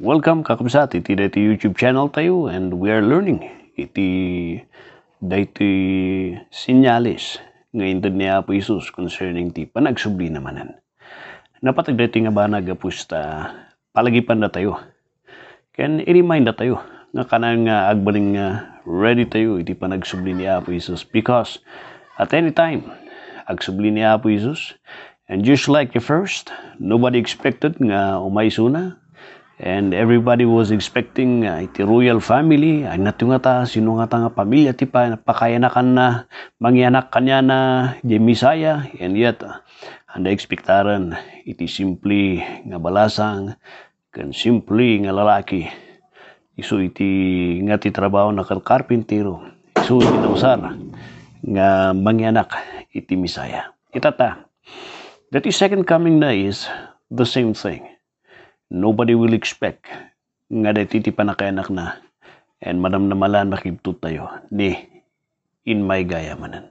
Welcome kakabsat, iti dati YouTube channel tayo and we are learning iti dati sinyalis ngayon din niya po Isus concerning ti panagsubli namanan. Napatag dati nga ba nagapusta palagipan na tayo. Can i-remind na tayo nga kanang nga ah, agbaling ah, ready tayo iti panagsubli ni Apo Isus because at any time agsubli ni Apo Isus and just like the first nobody expected nga umayso na And everybody was expecting uh, iti royal family, ay natungata, sino nga tanga pamilya, ti pa, napakayanakan na, mangyanak kanya na, di Messiah, and yet, uh, anda ekspektaran, iti simply nga balasang, kan simply nga lalaki, iso iti nga ti trabaho na karpintero, iso iti nausar, nga mangyanak, iti misaya. Itata, that is second coming na is the same thing. Nobody will expect nga day titi panakayanak na and madam madamdamalan makibtut tayo ni in my gaya manan.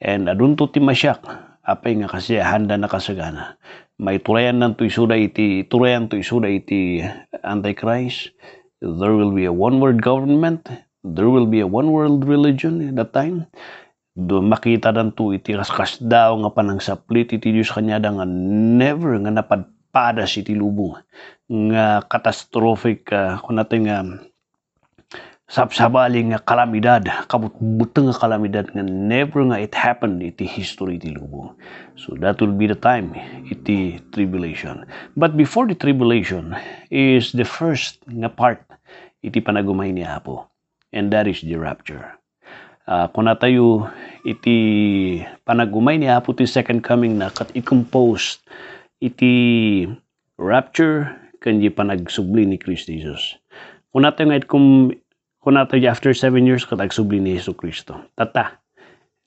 And adunto ti masyak apay nga kasi handa na kasagana. May turayan nan tuisuda iti turayan tuisuda iti Antichrist. There will be a one world government. There will be a one world religion at that time do makita dan tu iti kaskas daw nga panang saplit iti Dios kanya nga never nga napad para si tilubong nga catastrophic uh, ah, kunating um, mm, sabsabaling nga kalamidad kabut kabutbutang nga kalamidad nga never nga it happened iti history iti lubong so that will be the time iti tribulation but before the tribulation is the first nga part iti panagumay ni Apo and that is the rapture uh, ah, kuna tayo iti panagumay ni Apo iti second coming na kat i-composed iti rapture kanji panagsubli ni Kristo Jesus. Kunato nga kum kunato after 7 years kat agsubli ni Hesus Kristo. Tata.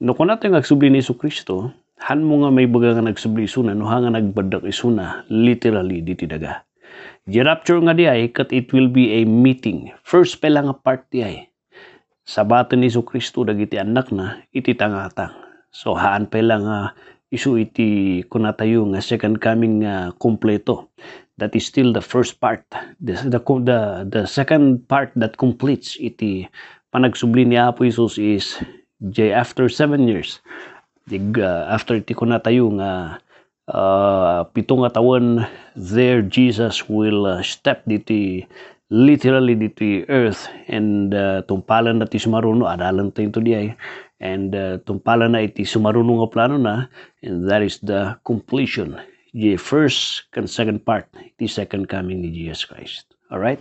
No kunato nga nagsubli ni Hesus Kristo, han mo nga may baga nga nagsubli isuna no nga nagbadak isuna literally diti daga. Di rapture nga di ay kat it will be a meeting. First pa lang a part di ay. Sabato ni Hesus Kristo dagiti anak na iti tangatang. So haan pa lang nga isu iti kunatayo nga second coming nga uh, kompleto that is still the first part the, the, the, the second part that completes iti panagsubli ni Apo Jesus is j after seven years dig, uh, after iti kunatayo nga uh, pitong atawan there Jesus will uh, step iti literally diti earth and uh, tumpalan natin maruno adalan tayo ito diya eh and uh, tumpala na iti sumarunong nga plano na and that is the completion the first and second part the second coming ni Jesus Christ all right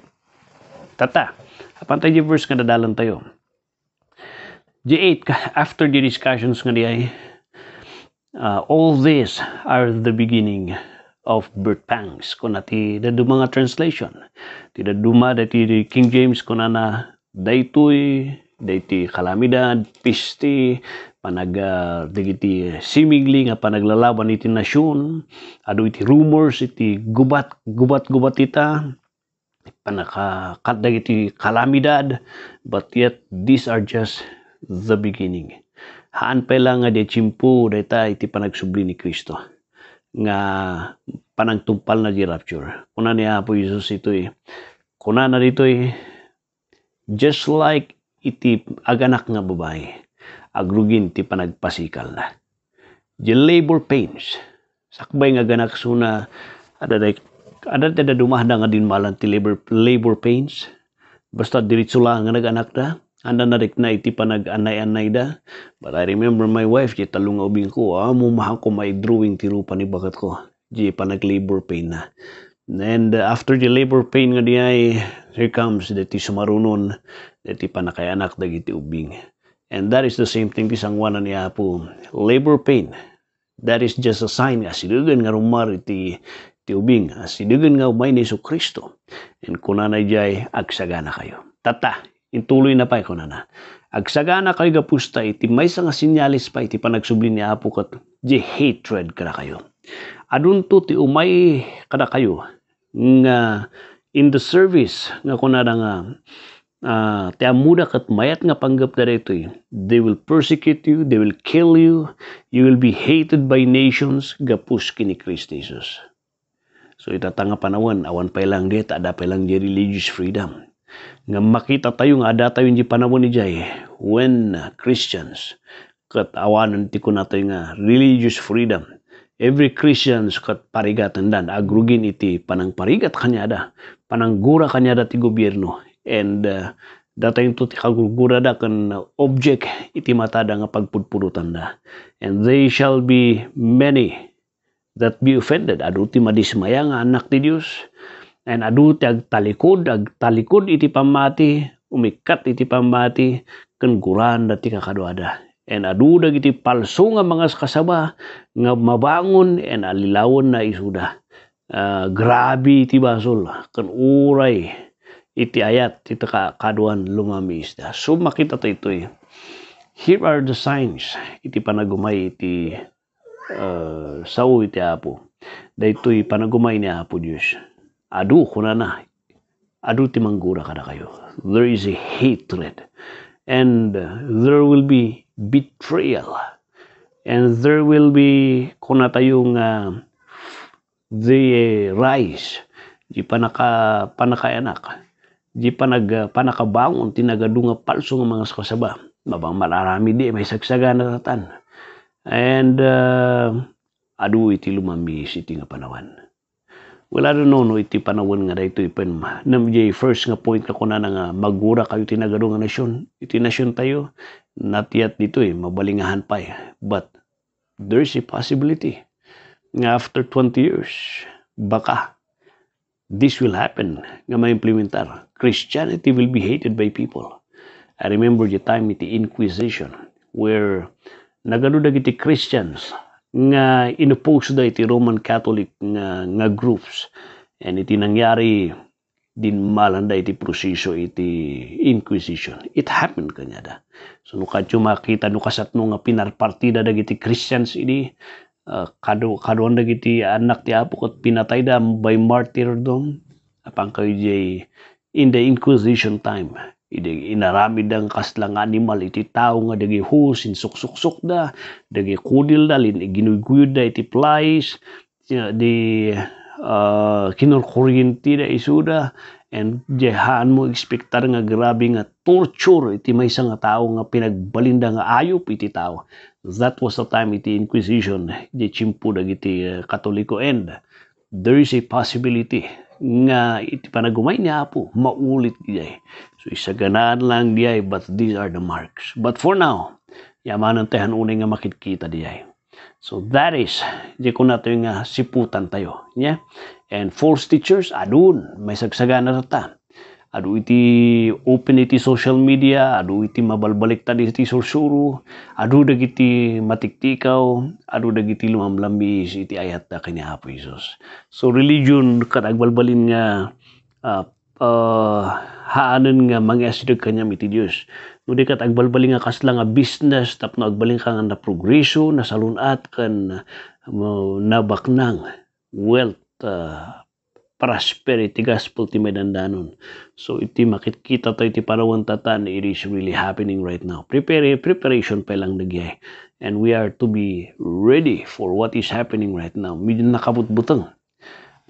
tata apan di verse nga nadalan tayo J8 after the discussions nga diay uh, all this are the beginning of birth pangs kun ati da mga translation ti da duma daduma dati King James kun ana daytoy dayti kalamidad, pisti, panag uh, ah, dagiti seemingly nga panaglalaban iti nasyon, adu iti rumors iti gubat gubat gubat ita panaka dagiti kalamidad, but yet these are just the beginning. Haan pa lang nga di chimpu dayta iti panagsubli ni Kristo nga panangtumpal na di rapture. Kuna ni Apo Jesus ito eh. Kuna na dito eh. Just like iti aganak nga babae agrugin ti panagpasikal na. Di labor pains. Sakbay nga ganak suna ada adat na dumahda nga din malan ti labor, labor pains. Basta diritsula nga naganak da. Anda narik na iti panag-anay-anay da. But I remember my wife, di talong ubing ko, ah, mumahan ko may drawing ti rupa ni bakat ko. Di panag-labor pain na. And uh, after the labor pain nga diay, eh, here comes the ti sumarunon, dati panakayanak dagiti ubing. And that is the same thing tisangwanan ni Apo. Labor pain, that is just a sign nga sidugan nga rumar iti ti ubing, sidugan nga umay ni Kristo. And kunanay jay, agsagana kayo. Tata, intuloy na pa kunana. Agsagana kayo gapusta iti may nga sinyalis pa iti panagsubli ni Apo kat di hatred kada kayo. Adunto ti umay kada kayo nga in the service nga kunara nga uh, ah, tiamuda kat mayat nga panggap na dito they will persecute you they will kill you you will be hated by nations gapus kini Christ Jesus so itatanga panawan awan pa lang di ada pa lang di religious freedom nga makita tayo nga ada tayo di panahon ni Jay when Christians kat awanan ti kunato nga religious freedom Every Christian sukat parigatan dan agrugin iti panang parigat kanyada, panang gura kanyada ti gobyerno. And uh, datang ito ti kagugura da kan uh, object iti mata da nga pagpudpurutan da. And they shall be many that be offended. Adu ti madismaya nga anak ti Dios. And adu ti agtalikod, agtalikod iti pamati, umikat iti pamati, kan guran dati kakadwada and aduda giti palso nga mga kasaba nga mabangon and alilawon na isuda uh, grabe iti basol kan uray iti ayat iti kaduan lumami isda so makita ta itoy here are the signs iti panagumay iti uh, ah, sao iti apo daytoy panagumay ni apo Dios adu kuna na adu ti manggura kada kayo there is a hatred and uh, there will be betrayal. And there will be, kung tayong uh, ah, the eh, rise, di panaka, panakaanak, di panag, ah, panakabangon, tinagado nga palso ng mga kasaba. Mabang mararami di, may sagsaga na tatan. And uh, adu iti lumamis iti nga panawan wala well, no no iti panawon nga daytoy pen nam first nga point ka na nga magura kayo tinagado nga nasyon iti nasyon tayo Not yet dito eh, mabalingahan pa eh. But there's a possibility nga after 20 years, baka this will happen nga maimplementar. Christianity will be hated by people. I remember the time with the Inquisition where nagano dagiti Christians nga inoppose da iti Roman Catholic nga, nga groups and iti nangyari din malanda iti proseso iti Inquisition. It happened kanyada. So no kadyo makita no kasatno nga pinarpartida dagiti Christians ini uh, ah, kado kadoan dagiti anak ti Apo ket pinatay da by martyrdom apang kayo jay in the Inquisition time. Idi inaramid ang kaslang animal iti tao nga dagi husin suksuksok da dagi kudil da lin ginuguyod da iti flies di uh, ah, kinurkuryente na isuda and jehan mo expectar nga grabe nga torture iti may nga tao nga pinagbalinda nga ayop iti tao that was the time iti inquisition di chimpo dagiti uh, eh, katoliko and there is a possibility nga iti panagumay ni Apo maulit diay so isaganaan lang diay but these are the marks but for now yamanan tayan unay nga makikita diay So that is, di ko na yung ah, siputan tayo. Yeah? And false teachers, adun, may sagsaga na ta. Adu iti open iti social media, adu iti mabalbalik ta iti sursuro, adu dagiti matiktikaw, adu dagiti lumamlambis iti ayat ta kanya Hapo Jesus. So religion, kadagbalbalin nga uh, uh, haanan nga mangyasirag kanya iti Dios Nudi kat agbalbaling nga kasla nga business tapno agbaling ka nga na progreso na salunat kan uh, nabaknang wealth uh, prosperity gospel ti may dandanon. So iti makikita tayo iti parawan tatan it is really happening right now. Prepare, preparation pa lang nagyay. And we are to be ready for what is happening right now. Medyo nakabutbutang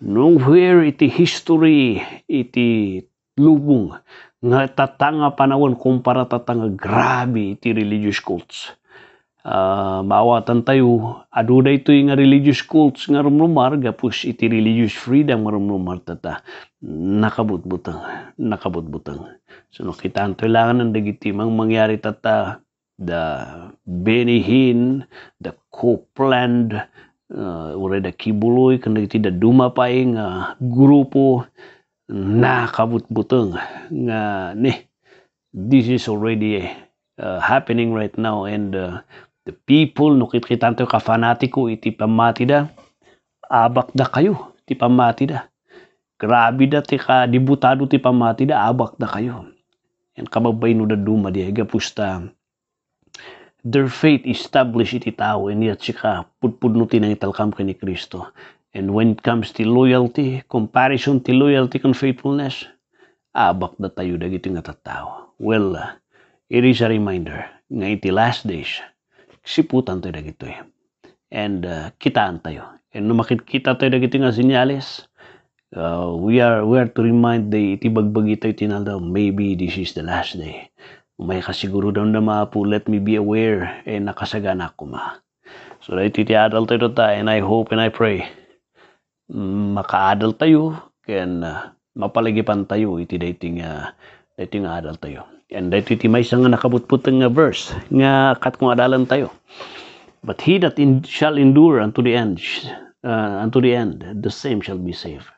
Nowhere iti history iti lubong nga tatanga panawon kumpara tatanga grabe iti religious cults. Uh, ah, maawatan tayo, aduday ito nga religious cults nga rumrumar, gapos iti religious freedom nga rumrumar tata. Nakabutbutang, nakabutbutang. So nakitaan to ilangan ng dagiti mangyari tata the Benihin, the Copeland, Eh, ure da kibului kena kita duma paing nga eh, grupu na kabut buteng nga nih this is already uh, happening right now and uh, the people nukit kita ka fanatiko iti pamati da abak da kayo ti pamati da grabe da ti ka dibutado ti pamati da abak da kayo and kababay udah duma dia gapusta Their faith established iti tao and yet sika pudpudnuti ng italkam kini Kristo. And when it comes to loyalty, comparison to loyalty and faithfulness, abak da tayo dagiti nga tattao. Well, uh, it is a reminder nga iti last days, siputan tayo dagitoy. Eh. And uh, kitaan tayo. And no makikita tayo dagiti nga sinyales, uh, we are we are to remind the iti bagbagita iti maybe this is the last day umay kasiguro daw na maapu let me be aware eh nakasagana ko ma so dahil titi-adult tayo ta, and I hope and I pray mm, maka-adult tayo and uh, mapalagipan tayo iti dating uh, dating adult tayo and dahil iti may isang nakabutputang nga verse nga kat kung adalan tayo but he that in, shall endure unto the end uh, unto the end the same shall be saved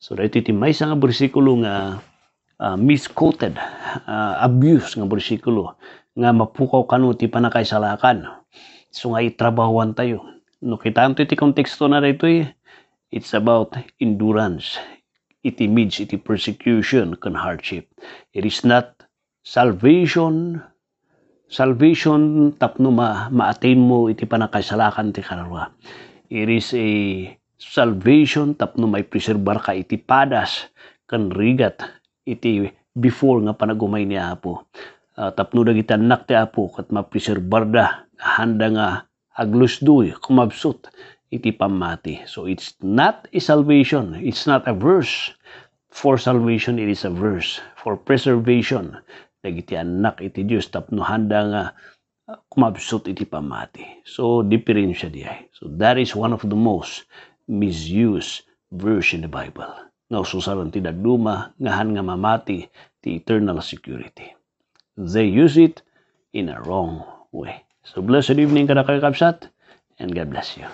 so dahil iti may isang bersikulo nga uh, misquoted, uh, abuse nga bersikulo nga mapukaw kanu ti panakaisalakan. So nga itrabahuan tayo. No kitaan to iti konteksto na rito eh. It's about endurance. It image, iti persecution, kan hardship. It is not salvation. Salvation tapno ma maatin mo iti panakaisalakan ti kararwa. It is a salvation tapno may preserbar ka iti padas kan rigat iti before nga panagumay ni Apo. Uh, tapno dagiti anak ti Apo kat mapreserbarda handa nga aglusduy kumabsot iti pamati. So it's not a salvation, it's not a verse. For salvation, it is a verse. For preservation, dagiti anak iti Dios tapno handa nga kumabsot iti pamati. So diferensya diay. So that is one of the most misused verse in the Bible nga ususaron ti daduma ngahan nga mamati ti eternal security. They use it in a wrong way. So blessed evening kada kay kakakapsat and God bless you.